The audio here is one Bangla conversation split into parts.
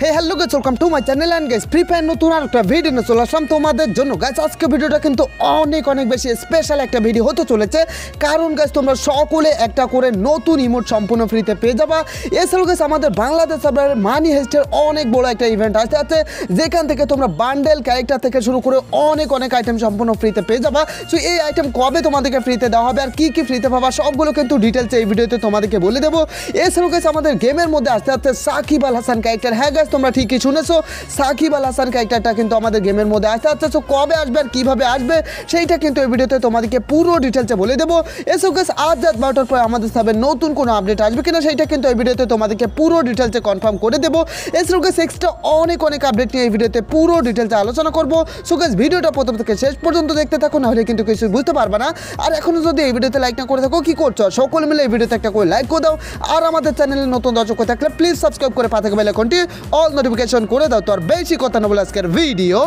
hey hello guys welcome to my channel and guess Free Fire নতুন আর একটা ভিডিও নিয়ে চলে আসলাম তোমাদের জন্য গাছ আজকে ভিডিওটা কিন্তু অনেক অনেক বেশি স্পেশাল একটা ভিডিও হতে চলেছে কারণ গাছ তোমরা সকলে একটা করে নতুন ইমোট সম্পূর্ণ ফ্রিতে পেয়ে যাবা এছাড়াও গেছে আমাদের বাংলাদেশ সার্ভারের মানি হেস্টের অনেক বড় একটা ইভেন্ট আসতে আছে যেখান থেকে তোমরা বান্ডেল ক্যারেক্টার থেকে শুরু করে অনেক অনেক আইটেম সম্পূর্ণ ফ্রিতে পেয়ে যাবা সো এই আইটেম কবে তোমাদেরকে ফ্রিতে দেওয়া হবে আর কী কী ফ্রিতে পাবা সবগুলো কিন্তু ডিটেলসে এই ভিডিওতে তোমাদেরকে বলে দেবো এছাড়াও গেছে আমাদের গেমের মধ্যে আসতে আসতে সাকিব আল হাসান ক্যারেক্টার হ্যাঁ গাইস তোমরা ঠিকই শুনেছো সাকিব আল হাসান ক্যারেক্টারটা কিন্তু আমাদের গেমের মধ্যে আসতে আচ্ছা সো কবে আসবে আর কীভাবে আসবে সেইটা কিন্তু এই ভিডিওতে তোমাদেরকে পুরো ডিটেলসে বলে দেবো এসো গেস আজ রাত বারোটার পরে আমাদের সাথে নতুন কোনো আপডেট আসবে কিনা সেইটা কিন্তু এই ভিডিওতে তোমাদেরকে পুরো ডিটেলসে কনফার্ম করে দেবো এসো গেস এক্সট্রা অনেক অনেক আপডেট নিয়ে এই ভিডিওতে পুরো ডিটেলসে আলোচনা করবো সো গেস ভিডিওটা প্রথম থেকে শেষ পর্যন্ত দেখতে থাকো নাহলে কিন্তু কিছু বুঝতে পারবে না আর এখনও যদি এই ভিডিওতে লাইক না করে থাকো কী করছো সকলে মিলে এই ভিডিওতে একটা করে লাইক করে দাও আর আমাদের চ্যানেলে নতুন দর্শক থাকলে প্লিজ সাবস্ক্রাইব করে পাতে বেলা কন্টি অল নোটিফিকেশন করে দাও তো আর বেশি কথা না বলে আজকের ভিডিও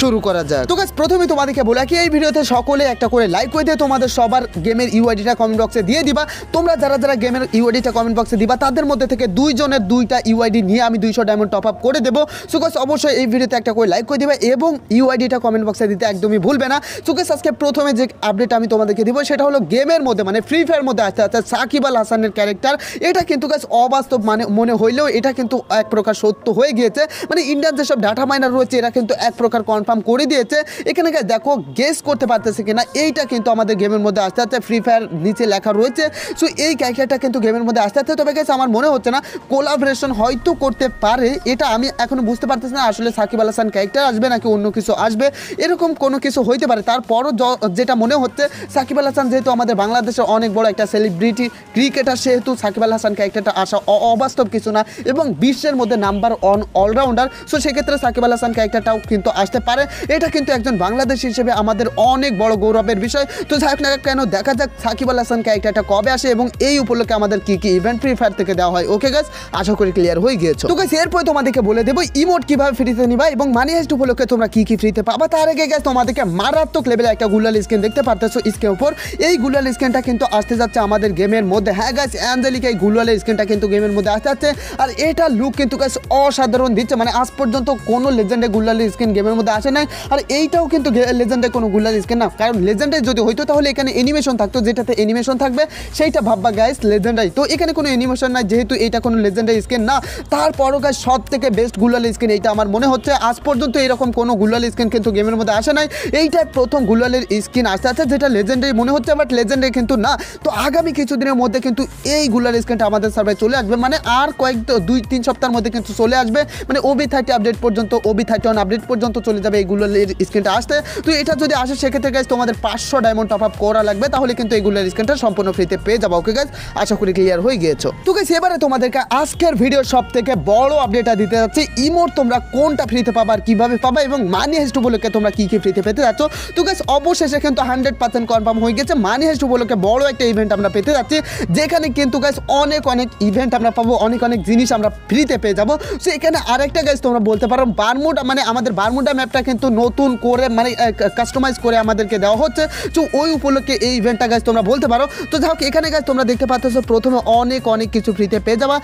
শুরু করা যাক তো গাছ প্রথমে তোমাদেরকে বলে কি এই ভিডিওতে সকলে একটা করে লাইক করে দিয়ে তোমাদের সবার গেমের ইউআইডিটা কমেন্ট বক্সে দিয়ে দিবা তোমরা যারা যারা গেমের ইউআইডিটা কমেন্ট বক্সে দিবা তাদের মধ্যে থেকে দুইজনের দুইটা ইউআইডি নিয়ে আমি দুইশো ডায়মন্ড টপ আপ করে দেবো সো অবশ্যই এই ভিডিওতে একটা করে লাইক করে দিবা এবং ইউআইডিটা কমেন্ট বক্সে দিতে একদমই ভুলবে না সো আজকে প্রথমে যে আপডেট আমি তোমাদেরকে দিব সেটা হলো গেমের মধ্যে মানে ফ্রি ফায়ার মধ্যে আস্তে আস্তে সাকিব আল হাসানের ক্যারেক্টার এটা কিন্তু গাছ অবাস্তব মানে মনে হইলেও এটা কিন্তু এক প্রকার সত্য হয়ে গিয়েছে মানে ইন্ডিয়ান যেসব ডাটা মাইনার রয়েছে এরা কিন্তু এক প্রকার কনফার্ম করে দিয়েছে এখানে দেখো গেস করতে পারতেছে কিনা এইটা কিন্তু আমাদের গেমের মধ্যে আসতে আসতে ফ্রি ফায়ার নিচে লেখা রয়েছে সো এই ক্যারিয়ারটা কিন্তু গেমের মধ্যে আসতে আসতে তবে গেছে আমার মনে হচ্ছে না কোলাবরেশন হয়তো করতে পারে এটা আমি এখনও বুঝতে পারতেছি না আসলে সাকিব আল হাসান ক্যারেক্টার আসবে নাকি অন্য কিছু আসবে এরকম কোনো কিছু হইতে পারে তারপরও যেটা মনে হচ্ছে সাকিব আল হাসান যেহেতু আমাদের বাংলাদেশের অনেক বড় একটা সেলিব্রিটি ক্রিকেটার সেহেতু সাকিব আল হাসান ক্যারেক্টারটা আসা অবাস্তব কিছু না এবং বিশ্বের মধ্যে নাম্বার অন অলরাউন্ডার সো সেক্ষেত্রে সাকিব আল হাসান ক্যারেক্টারটাও কিন্তু আসতে পারে এটা কিন্তু একজন বাংলাদেশ হিসেবে আমাদের অনেক বড় গৌরবের বিষয় তো যাই হোক না কেন দেখা যাক সাকিব আল হাসান ক্যারেক্টারটা কবে আসে এবং এই উপলক্ষে আমাদের কী কী ইভেন্ট ফ্রি ফায়ার থেকে দেওয়া হয় ওকে গাছ আশা করি ক্লিয়ার হয়ে গিয়েছো তো গাছ এরপরে তোমাদেরকে বলে দেবো ইমোট কীভাবে ফ্রিতে নিবা এবং মানি হাইস্ট উপলক্ষে তোমরা কী কী ফ্রিতে পাবা তার আগে গাছ তোমাদেরকে মারাত্মক লেভেলে একটা গুলাল স্ক্রিন দেখতে পারতেছো স্ক্রিনের উপর এই গুলাল স্ক্রিনটা কিন্তু আসতে যাচ্ছে আমাদের গেমের মধ্যে হ্যাঁ গাছ অ্যাঞ্জেলিকা এই গুলালের স্ক্রিনটা কিন্তু গেমের মধ্যে আসতে যাচ্ছে আর এটা লুক কিন্তু গাছ অসাধারণ দিচ্ছে মানে আজ পর্যন্ত কোনো লেজেন্ডে গুল্লালি স্কিন গেমের মধ্যে আসে নাই আর এইটাও কিন্তু লেজেন্ডে কোনো গুল্লালি স্কিন না কারণ লেজেন্ডে যদি হইতো তাহলে এখানে অ্যানিমেশন থাকতো যেটাতে অ্যানিমেশন থাকবে সেইটা ভাববা গাইস লেজেন্ডাই তো এখানে কোনো অ্যানিমেশন নাই যেহেতু এটা কোনো লেজেন্ডে স্কিন না তারপরও গাছ সব থেকে বেস্ট গুল্লালি স্কিন এইটা আমার মনে হচ্ছে আজ পর্যন্ত এরকম কোনো গুল্লালি স্কিন কিন্তু গেমের মধ্যে আসে নাই এইটাই প্রথম গুল্লালের স্কিন আসতে আছে যেটা লেজেন্ডারি মনে হচ্ছে বাট লেজেন্ডারি কিন্তু না তো আগামী কিছুদিনের মধ্যে কিন্তু এই গুল্লালি স্কিনটা আমাদের সার্ভাই চলে আসবে মানে আর কয়েক দুই তিন সপ্তাহের মধ্যে কিন্তু চলে আসবে মানে ওবি থার্টি আপডেট পর্যন্ত ওবি থার্টি ওয়ান আপডেট পর্যন্ত চলে যাবে এইগুলোর স্ক্রিনটা আসতে তো এটা যদি আসে সেক্ষেত্রে গাছ তোমাদের পাঁচশো ডায়মন্ড টপ আপ করা লাগবে তাহলে কিন্তু এইগুলোর স্ক্রিনটা সম্পূর্ণ ফ্রিতে পেয়ে যাবো ওকে গাছ আশা করি ক্লিয়ার হয়ে গিয়েছো তো গাছ এবারে তোমাদেরকে আজকের ভিডিও সব থেকে বড় আপডেটটা দিতে যাচ্ছে ইমোর তোমরা কোনটা ফ্রিতে পাবা আর কীভাবে পাবা এবং মানি হেস্ট উপলক্ষে তোমরা কী কী ফ্রিতে পেতে যাচ্ছ তো গাছ অবশেষে কিন্তু হান্ড্রেড পার্সেন্ট কনফার্ম হয়ে গেছে মানি হেস্ট উপলক্ষে বড় একটা ইভেন্ট আমরা পেতে যাচ্ছি যেখানে কিন্তু গাছ অনেক অনেক ইভেন্ট আমরা পাবো অনেক অনেক জিনিস আমরা ফ্রিতে পেয়ে যাবো সো এখানে আরেকটা গাছ তোমরা বলতে পারো বারমুডা মানে আমাদের বারমুডা ম্যাপটা কিন্তু নতুন করে মানে কাস্টমাইজ করে আমাদেরকে দেওয়া হচ্ছে তো ওই উপলক্ষে এই ইভেন্টটা গাছ তোমরা বলতে পারো তো যাই এখানে গাছ তোমরা দেখতে পাচ্ছ প্রথমে অনেক অনেক কিছু ফ্রিতে পেয়ে যাওয়া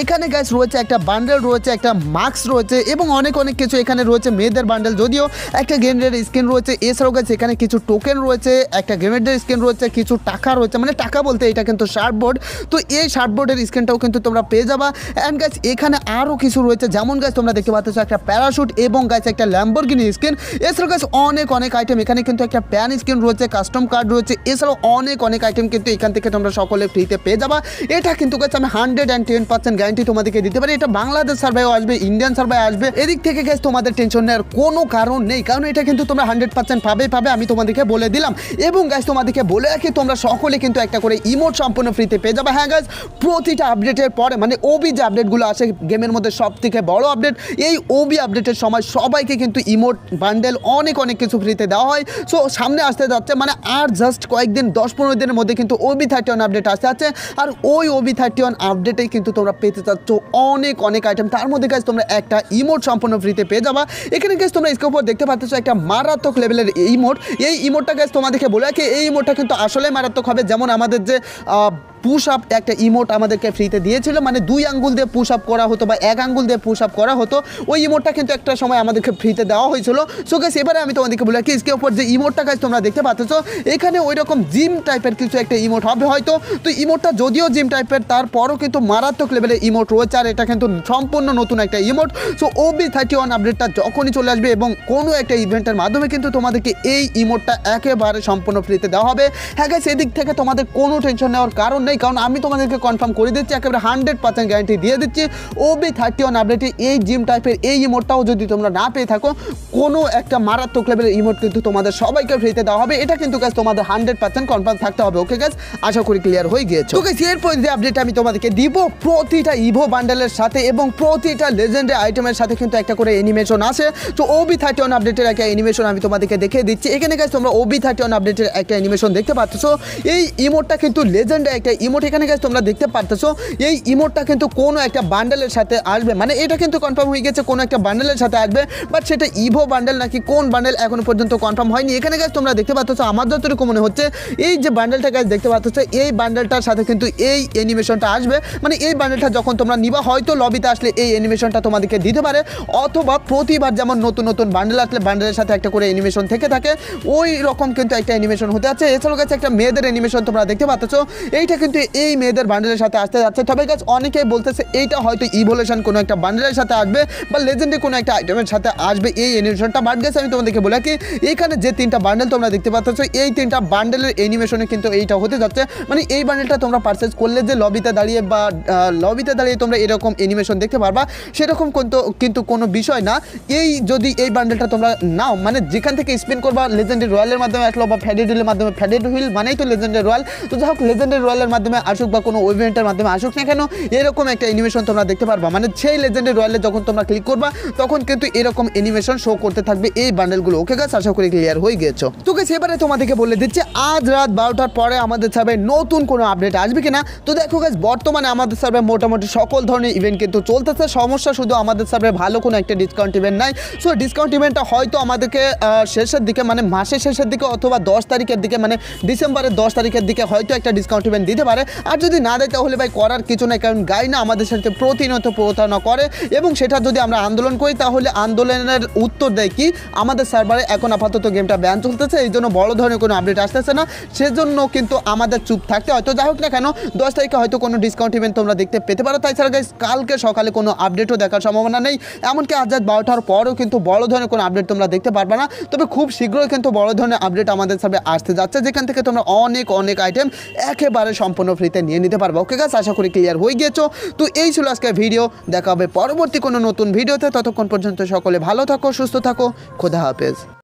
এখানে গাছ রয়েছে একটা বান্ডেল রয়েছে একটা মাস্ক রয়েছে এবং অনেক অনেক কিছু এখানে রয়েছে মেয়েদের বান্ডেল যদিও একটা গেমের স্ক্রিন রয়েছে এছাড়াও গাছ এখানে কিছু টোকেন রয়েছে একটা গেমের স্ক্রিন রয়েছে কিছু টাকা রয়েছে মানে টাকা বলতে এটা কিন্তু শার্ট বোর্ড তো এই শার্ট বোর্ডের স্ক্রিনটাও কিন্তু তোমরা পেয়ে যাবা অ্যান্ড গাছ এখানে আরও কিছু রয়েছে যেমন গাছ তোমরা দেখতে পাচ্ছ একটা প্যারাশুট এবং গাছ একটা ল্যাম্বরগিনি স্ক্রিন এছাড়াও গাছ অনেক অনেক আইটেম এখানে কিন্তু একটা প্যান স্ক্রিন রয়েছে কাস্টম কার্ড রয়েছে এছাড়াও অনেক অনেক আইটেম কিন্তু এখান থেকে তোমরা সকলে ফ্রিতে পেয়ে যাবা এটা কিন্তু গাছ আমি hundred and ten percent guarantee তোমাদেরকে দিতে পারি এটা বাংলাদেশ সার্ভে আসবে ইন্ডিয়ান সার্ভে আসবে এদিক থেকে গাছ তোমাদের টেনশন নেওয়ার কোনো কারণ নেই কারণ এটা কিন্তু তোমরা হান্ড্রেড পার্সেন্ট পাবে পাবে আমি তোমাদেরকে বলে দিলাম এবং গাছ তোমাদেরকে বলে রাখি তোমরা সকলে কিন্তু একটা করে ইমোট সম্পূর্ণ ফ্রিতে পেয়ে যাবে হ্যাঁ গাছ প্রতিটা আপডেটের পরে মানে ওবি যে আপডেটগুলো আসে গেমের মধ্যে সব থেকে বড় আপডেট এই ওবি আপডেটের সময় সবাইকে কিন্তু ইমোট বান্ডেল অনেক অনেক কিছু ফ্রিতে দেওয়া হয় সো সামনে আসতে যাচ্ছে মানে আর জাস্ট কয়েকদিন দশ পনেরো দিনের মধ্যে কিন্তু ওবি থার্টি ওয়ান আপডেট আসতে আছে আর ওই ওবি থার্টি ওয়ান আপডেটেই কিন্তু তোমরা পেতে চাচ্ছ অনেক অনেক আইটেম তার মধ্যে কাজ তোমরা একটা ইমোট সম্পূর্ণ ফ্রিতে পেয়ে যাবা এখানে কাজ তোমরা স্কোপর দেখতে পাচ্ছ একটা মারাত্মক লেভেলের ইমোট এই ইমোটটা কাজ তোমাদেরকে বলে রাখি এই ইমোটটা কিন্তু আসলে মারাত্মক হবে যেমন আমাদের যে পুশ আপ একটা ইমোট আমাদেরকে ফ্রিতে দিয়েছিল মানে দুই আঙ্গুল দিয়ে পুশ আপ করা হতো বা এক আঙ্গুল দিয়ে পুশ আপ করা হতো ওই ইমোটটা কিন্তু একটা সময় আমাদেরকে ফ্রিতে দেওয়া হয়েছিল সো গাছ এবারে আমি তোমাদেরকে বলে রাখি স্কে ওপর যে ইমোটটা কাজ তোমরা দেখতে পাচ্ছ এখানে ওই রকম জিম টাইপের কিছু একটা ইমোট হবে হয়তো তো ইমোটটা যদিও জিম টাইপের তারপরও কিন্তু মারাত্মক লেভেলের ইমোট রয়েছে আর এটা কিন্তু সম্পূর্ণ নতুন একটা emote so OB thirty one আপডেটটা যখনই চলে আসবে এবং কোনো একটা ইভেন্টের মাধ্যমে কিন্তু তোমাদেরকে এই ইমোটটা একেবারে সম্পূর্ণ ফ্রিতে দেওয়া হবে হ্যাঁ গাছ এদিক থেকে তোমাদের কোনো টেনশন নেওয়ার কারণ নাই কারণ আমি তোমাদেরকে কনফার্ম করে দিচ্ছি একেবারে হান্ড্রেড পার্সেন্ট গ্যারান্টি দিয়ে দিচ্ছি ওবি থার্টি ওয়ান আপডেটে এই জিম টাইপের এই ইমোটটাও যদি তোমরা না পেয়ে থাকো কোনো একটা মারাত্মক লেভেলের ইমোট কিন্তু তোমাদের সবাইকে ফ্রিতে দেওয়া হবে এটা কিন্তু কাজ তোমাদের হান্ড্রেড পার্সেন্ট কনফার্ম থাকতে হবে ওকে গাছ আশা করি ক্লিয়ার হয়ে গিয়েছে ওকে এরপর যে আপডেট আমি তোমাদেরকে দিব প্রতিটা ইভো বান্ডেলের সাথে এবং প্রতিটা লেজেন্ডের আইটেমের সাথে কিন্তু একটা করে অ্যানিমেশন আসে তো ওবি থার্টি ওয়ান আপডেটের একটা অ্যানিমেশন আমি তোমাদেরকে দেখিয়ে দিচ্ছি এখানে কাজ তোমরা ওবি থার্টি ওয়ান আপডেটের একটা অ্যানিমেশন দেখতে পাচ্ছ এই ইমোটটা কিন্তু লেজেন্ডের একটা ইমোট এখানে গেছে তোমরা দেখতে পারতেছো এই ইমোটটা কিন্তু কোনো একটা বান্ডেলের সাথে আসবে মানে এটা কিন্তু কনফার্ম হয়ে গেছে কোনো একটা বান্ডেলের সাথে আসবে বাট সেটা ইভো বান্ডেল নাকি কোন বান্ডেল এখনো পর্যন্ত কনফার্ম হয়নি এখানে গেছে তোমরা দেখতে পাচ্ছ আমার যতটুকু মনে হচ্ছে এই যে বান্ডেলটা গাছ দেখতে পাচ্ছ এই বান্ডেলটার সাথে কিন্তু এই অ্যানিমেশনটা আসবে মানে এই বান্ডেলটা যখন তোমরা নিবা হয়তো লবিতে আসলে এই অ্যানিমেশনটা তোমাদেরকে দিতে পারে অথবা প্রতিবার যেমন নতুন নতুন বান্ডেল আসলে বান্ডেলের সাথে একটা করে অ্যানিমেশন থেকে থাকে ওই রকম কিন্তু একটা অ্যানিমেশন হতে আছে এছাড়াও গেছে একটা মেয়েদের অ্যানিমেশন তোমরা দেখতে পাচ্ছ এইটা কিন্তু কিন্তু এই মেয়েদের বান্ডেলের সাথে আসতে যাচ্ছে তবে গাছ অনেকেই বলতেছে এইটা হয়তো ইভোলেশন কোনো একটা বান্ডেলের সাথে আসবে বা লেজেন্ডে কোনো একটা আইটেমের সাথে আসবে এই অ্যানিমেশনটা বাট গেছে আমি তোমাদেরকে বলে কি এখানে যে তিনটা বান্ডেল তোমরা দেখতে পাচ্ছ এই তিনটা বান্ডেলের অ্যানিমেশনে কিন্তু এইটা হতে যাচ্ছে মানে এই বান্ডেলটা তোমরা পারচেজ করলে যে লবিতে দাঁড়িয়ে বা লবিতে দাঁড়িয়ে তোমরা এরকম অ্যানিমেশন দেখতে পারবা সেরকম কিন্তু কিন্তু কোনো বিষয় না এই যদি এই বান্ডেলটা তোমরা নাও মানে যেখান থেকে স্পিন করবা লেজেন্ডের রয়্যালের মাধ্যমে আসলো বা ফ্যাডেড হুইলের মাধ্যমে ফ্যাডেড হুইল মানেই তো লেজেন্ডের রয়্যাল তো যাই হোক লেজেন্ডের রয়্যালের মাধ্যমে আসুক বা কোনো ইভেন্টের মাধ্যমে আসুক না কেন এরকম একটা অ্যানিমেশন তোমরা দেখতে পারবা মানে সেই লেজেন্ডের রয়্যালে যখন তোমরা ক্লিক করবা তখন কিন্তু এরকম অ্যানিমেশন শো করতে থাকবে এই বান্ডেলগুলো ওকে গাছ আশা করি ক্লিয়ার হয়ে গেছো তোকে সেবারে তোমাদেরকে বলে দিচ্ছে আজ রাত বারোটার পরে আমাদের সাবে নতুন কোনো আপডেট আসবে কিনা তো দেখো গাছ বর্তমানে আমাদের সাবে মোটামুটি সকল ধরনের ইভেন্ট কিন্তু চলতেছে সমস্যা শুধু আমাদের সাবে ভালো কোনো একটা ডিসকাউন্ট ইভেন্ট নাই সো ডিসকাউন্ট ইভেন্টটা হয়তো আমাদেরকে শেষের দিকে মানে মাসের শেষের দিকে অথবা দশ তারিখের দিকে মানে ডিসেম্বরের দশ তারিখের দিকে হয়তো একটা ডিসকাউন্ট ইভেন্ট দিতে পারে আর যদি না দেয় তাহলে ভাই করার কিছু নাই কারণ গাইনা আমাদের সাথে প্রতিনিয়ত প্রতারণা করে এবং সেটা যদি আমরা আন্দোলন করি তাহলে আন্দোলনের উত্তর দেয় কি আমাদের সার্ভারে এখন আপাতত গেমটা ব্যান চলতেছে এই জন্য বড় ধরনের কোনো আপডেট আসতেছে না সেজন্য কিন্তু আমাদের চুপ থাকতে হয়তো যাই হোক না কেন দশ তারিখে হয়তো কোনো ডিসকাউন্ট ইভেন্ট তোমরা দেখতে পেতে পারো তাছাড়া গাইজ কালকে সকালে কোনো আপডেটও দেখার সম্ভাবনা নেই এমনকি আজ রাত বারোটার পরেও কিন্তু বড়ো ধরনের কোনো আপডেট তোমরা দেখতে পারবে না তবে খুব শীঘ্রই কিন্তু বড় ধরনের আপডেট আমাদের সামনে আসতে যাচ্ছে যেখান থেকে তোমরা অনেক অনেক আইটেম একেবারে সম্পূর্ণ সম্পূর্ণ ফ্রিতে নিয়ে নিতে পারবো ওকে গাছ আশা করি ক্লিয়ার হয়ে গিয়েছো তো এই ছিল আজকে ভিডিও দেখা হবে পরবর্তী কোনো নতুন ভিডিওতে ততক্ষণ পর্যন্ত সকলে ভালো থাকো সুস্থ থাকো খোদা হাফেজ